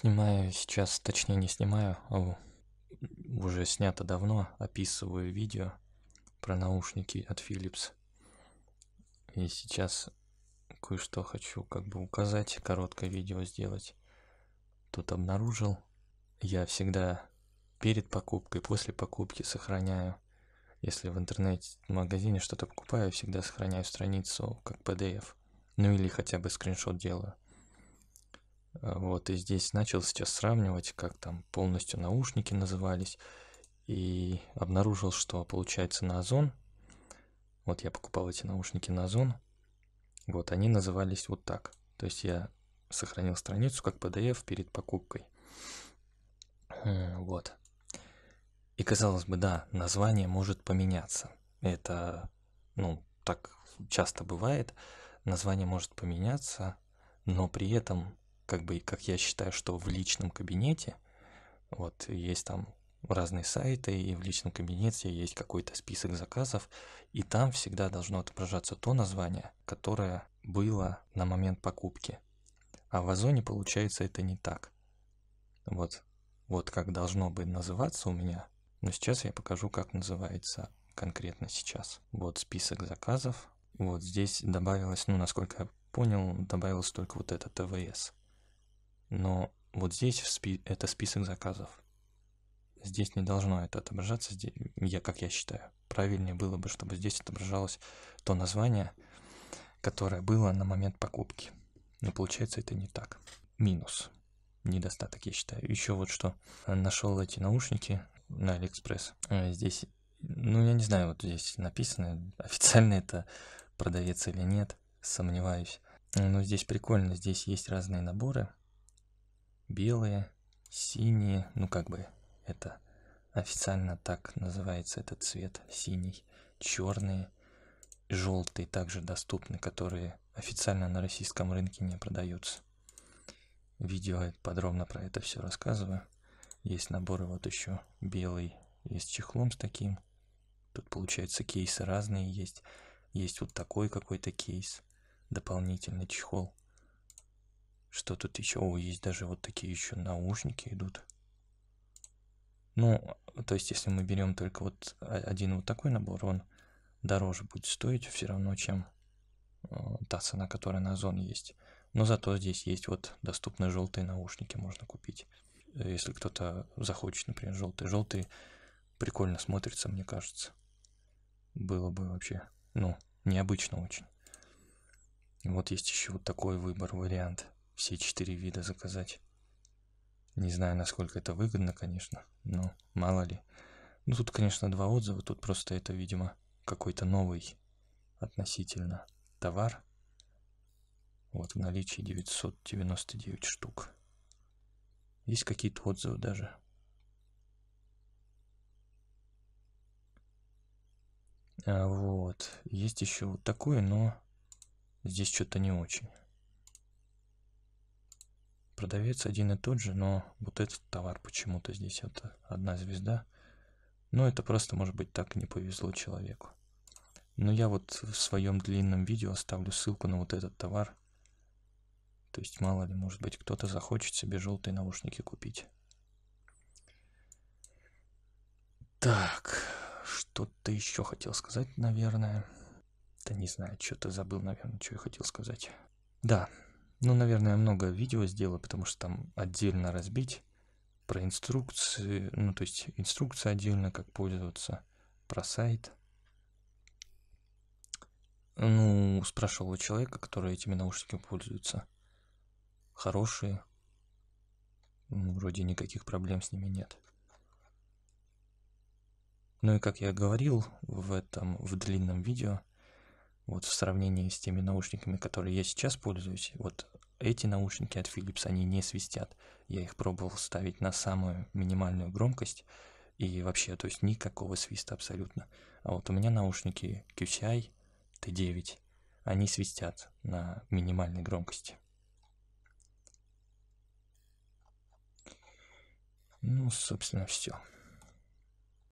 Снимаю сейчас, точнее не снимаю, а уже снято давно, описываю видео про наушники от Philips. И сейчас кое-что хочу как бы указать, короткое видео сделать. Тут обнаружил, я всегда перед покупкой, после покупки сохраняю. Если в интернет-магазине что-то покупаю, всегда сохраняю страницу как PDF. Ну или хотя бы скриншот делаю. А, вот, и здесь начал сейчас сравнивать, как там полностью наушники назывались, и обнаружил, что получается на Озон, вот я покупал эти наушники на Озон, вот они назывались вот так. То есть я сохранил страницу как PDF перед покупкой. Вот. И казалось бы, да, название может поменяться. Это, ну, так часто бывает. Название может поменяться, но при этом как бы, как я считаю, что в личном кабинете, вот, есть там разные сайты, и в личном кабинете есть какой-то список заказов, и там всегда должно отображаться то название, которое было на момент покупки. А в Озоне, получается, это не так. Вот, вот как должно бы называться у меня, но сейчас я покажу, как называется конкретно сейчас. Вот список заказов. Вот здесь добавилось, ну, насколько я понял, добавилось только вот это ТВС но вот здесь спи это список заказов. Здесь не должно это отображаться, здесь, я, как я считаю. Правильнее было бы, чтобы здесь отображалось то название, которое было на момент покупки. Но получается это не так. Минус. Недостаток, я считаю. Еще вот что. Э, Нашел эти наушники на Алиэкспресс. Э, здесь, ну я не знаю, вот здесь написано, официально это продавец или нет, сомневаюсь. Но здесь прикольно, здесь есть разные наборы белые, синие, ну как бы это официально так называется этот цвет, синий, черные, желтые также доступны, которые официально на российском рынке не продаются. Видео подробно про это все рассказываю. Есть наборы вот еще белый, есть чехлом с таким. Тут получается кейсы разные есть. Есть вот такой какой-то кейс, дополнительный чехол. Что тут еще? О, есть даже вот такие еще наушники идут. Ну, то есть, если мы берем только вот один вот такой набор, он дороже будет стоить все равно, чем э, та цена, которая на Озон есть. Но зато здесь есть вот доступные желтые наушники, можно купить. Э, если кто-то захочет, например, желтые. Желтые прикольно смотрятся, мне кажется. Было бы вообще, ну, необычно очень. И вот есть еще вот такой выбор, вариант – все четыре вида заказать. Не знаю, насколько это выгодно, конечно, но мало ли. Ну, тут, конечно, два отзыва, тут просто это, видимо, какой-то новый относительно товар. Вот в наличии 999 штук. Есть какие-то отзывы даже. А, вот. Есть еще вот такой, но здесь что-то не очень продавец один и тот же, но вот этот товар почему-то здесь это одна звезда. Но ну, это просто, может быть, так не повезло человеку. Но я вот в своем длинном видео оставлю ссылку на вот этот товар. То есть, мало ли, может быть, кто-то захочет себе желтые наушники купить. Так, что-то еще хотел сказать, наверное. Да не знаю, что-то забыл, наверное, что я хотел сказать. Да, ну, наверное, много видео сделаю, потому что там отдельно разбить про инструкции, ну, то есть инструкция отдельно, как пользоваться, про сайт. Ну, спрашивал у человека, который этими наушниками пользуется. Хорошие. Ну, вроде никаких проблем с ними нет. Ну и как я говорил в этом, в длинном видео – вот в сравнении с теми наушниками, которые я сейчас пользуюсь, вот эти наушники от Philips, они не свистят. Я их пробовал ставить на самую минимальную громкость, и вообще, то есть никакого свиста абсолютно. А вот у меня наушники QCI T9, они свистят на минимальной громкости. Ну, собственно, все.